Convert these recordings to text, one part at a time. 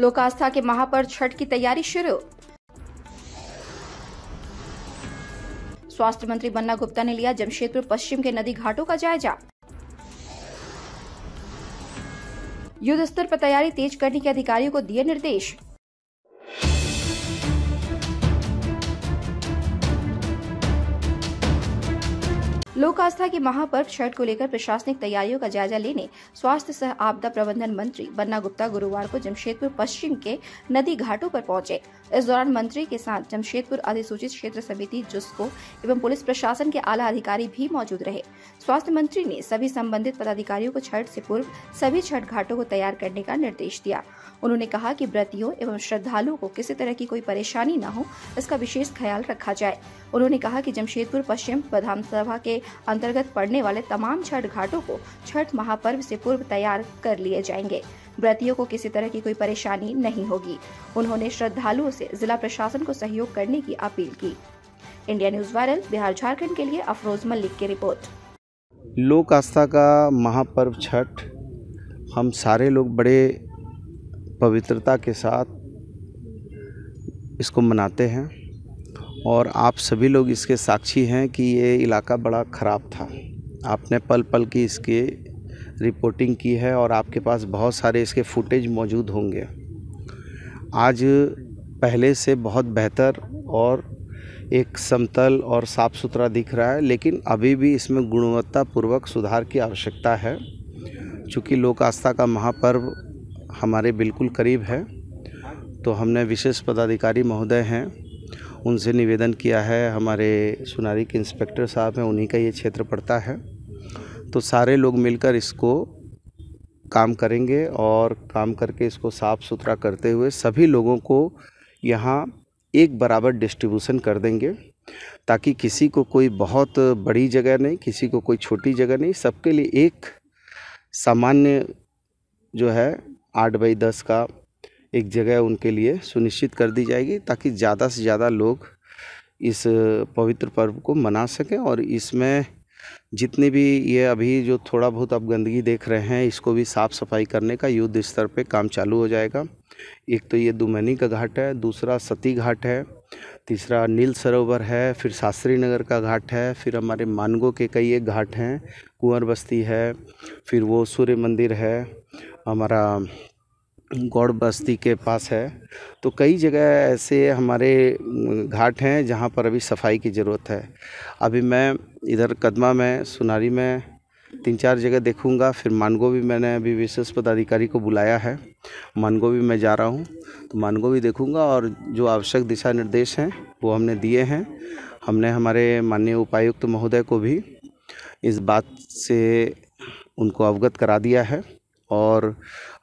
लोक आस्था के महापर्व छठ की तैयारी शुरू स्वास्थ्य मंत्री बन्ना गुप्ता ने लिया जमशेदपुर पश्चिम के नदी घाटों का जायजा युद्ध स्तर पर तैयारी तेज करने के अधिकारियों को दिए निर्देश लोक आस्था के महापर्व छठ को लेकर प्रशासनिक तैयारियों का जायजा लेने स्वास्थ्य सह आपदा प्रबंधन मंत्री बन्ना गुप्ता गुरुवार को जमशेदपुर पश्चिम के नदी घाटों पर पहुंचे इस दौरान मंत्री के साथ जमशेदपुर अधिसूचित क्षेत्र समिति जुस्को एवं पुलिस प्रशासन के आला अधिकारी भी मौजूद रहे स्वास्थ्य मंत्री ने सभी संबंधित पदाधिकारियों को छठ से पूर्व सभी छठ घाटों को तैयार करने का निर्देश दिया उन्होंने कहा कि व्रतियों एवं श्रद्धालुओं को किसी तरह की कोई परेशानी न हो इसका विशेष ख्याल रखा जाए उन्होंने कहा कि जमशेदपुर पश्चिम विधानसभा के अंतर्गत पड़ने वाले तमाम छठ घाटों को छठ महापर्व से पूर्व तैयार कर लिए जाएंगे व्रतियों को किसी तरह की कोई परेशानी नहीं होगी उन्होंने श्रद्धालुओं से जिला प्रशासन को सहयोग करने की अपील की India news viral Bihar Jharkhand के लिए अफरोज मलिक की रिपोर्ट लोक आस्था का महापर्व छठ हम सारे लोग बड़े पवित्रता के साथ इसको मनाते हैं और आप सभी लोग इसके साक्षी हैं कि ये इलाका बड़ा ख़राब था आपने पल पल की इसके रिपोर्टिंग की है और आपके पास बहुत सारे इसके फुटेज मौजूद होंगे आज पहले से बहुत बेहतर और एक समतल और साफ़ सुथरा दिख रहा है लेकिन अभी भी इसमें गुणवत्तापूर्वक सुधार की आवश्यकता है चूँकि लोक आस्था का महापर्व हमारे बिल्कुल करीब है तो हमने विशेष पदाधिकारी महोदय हैं उनसे निवेदन किया है हमारे सुनारी के इंस्पेक्टर साहब हैं उन्हीं का ये क्षेत्र पड़ता है तो सारे लोग मिलकर इसको काम करेंगे और काम करके इसको साफ़ सुथरा करते हुए सभी लोगों को यहाँ एक बराबर डिस्ट्रीब्यूशन कर देंगे ताकि किसी को कोई बहुत बड़ी जगह नहीं किसी को कोई छोटी जगह नहीं सबके लिए एक सामान्य जो है आठ बाई दस का एक जगह उनके लिए सुनिश्चित कर दी जाएगी ताकि ज़्यादा से ज़्यादा लोग इस पवित्र पर्व को मना सकें और इसमें जितनी भी ये अभी जो थोड़ा बहुत आप गंदगी देख रहे हैं इसको भी साफ़ सफाई करने का युद्ध स्तर पे काम चालू हो जाएगा एक तो ये दुमैनी का घाट है दूसरा सती घाट है तीसरा नील सरोवर है फिर शास्त्री नगर का घाट है फिर हमारे मानगो के कई एक घाट हैं कुंवर बस्ती है फिर वो सूर्य मंदिर है हमारा गौड़ बस्ती के पास है तो कई जगह ऐसे हमारे घाट हैं जहाँ पर अभी सफाई की ज़रूरत है अभी मैं इधर कदमा में सुनारी में तीन चार जगह देखूंगा फिर मानगो भी मैंने अभी विशेष पदाधिकारी को बुलाया है मानगोवी भी मैं जा रहा हूँ तो मानगोवी भी देखूंगा और जो आवश्यक दिशा निर्देश हैं वो हमने दिए हैं हमने हमारे माननीय उपायुक्त महोदय को भी इस बात से उनको अवगत करा दिया है और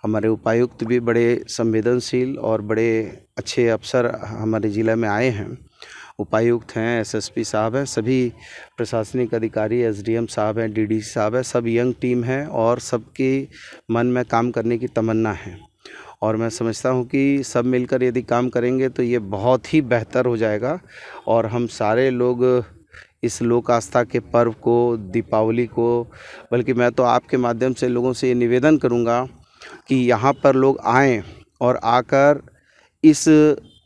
हमारे उपायुक्त भी बड़े संवेदनशील और बड़े अच्छे अफसर हमारे ज़िले में आए हैं उपायुक्त हैं एसएसपी साहब हैं सभी प्रशासनिक अधिकारी एसडीएम साहब हैं डीडी साहब हैं सब यंग टीम हैं और सबके मन में काम करने की तमन्ना है और मैं समझता हूं कि सब मिलकर यदि काम करेंगे तो ये बहुत ही बेहतर हो जाएगा और हम सारे लोग इस लोक आस्था के पर्व को दीपावली को बल्कि मैं तो आपके माध्यम से लोगों से ये निवेदन करूँगा कि यहाँ पर लोग आए और आकर इस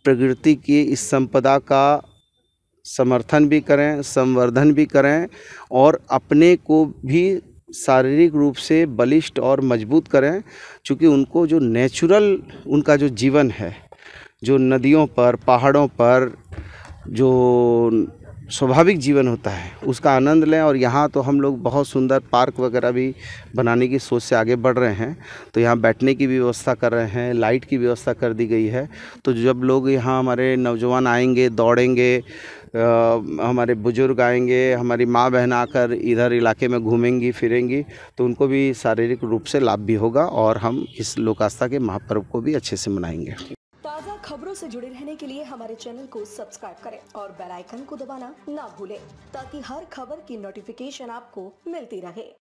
प्रकृति की इस संपदा का समर्थन भी करें संवर्धन भी करें और अपने को भी शारीरिक रूप से बलिष्ठ और मजबूत करें क्योंकि उनको जो नेचुरल उनका जो जीवन है जो नदियों पर पहाड़ों पर जो स्वाभाविक जीवन होता है उसका आनंद लें और यहाँ तो हम लोग बहुत सुंदर पार्क वगैरह भी बनाने की सोच से आगे बढ़ रहे हैं तो यहाँ बैठने की भी व्यवस्था कर रहे हैं लाइट की व्यवस्था कर दी गई है तो जब लोग यहाँ हमारे नौजवान आएंगे दौड़ेंगे आ, हमारे बुज़ुर्ग आएंगे हमारी माँ बहन आकर इधर इलाके में घूमेंगी फिरेंगी तो उनको भी शारीरिक रूप से लाभ भी होगा और हम इस लोकास्था के महापर्व को भी अच्छे से मनाएंगे ताज़ा खबरों से जुड़े रहने के लिए हमारे चैनल को सब्सक्राइब करें और बेल आइकन को दबाना ना भूलें ताकि हर खबर की नोटिफिकेशन आपको मिलती रहे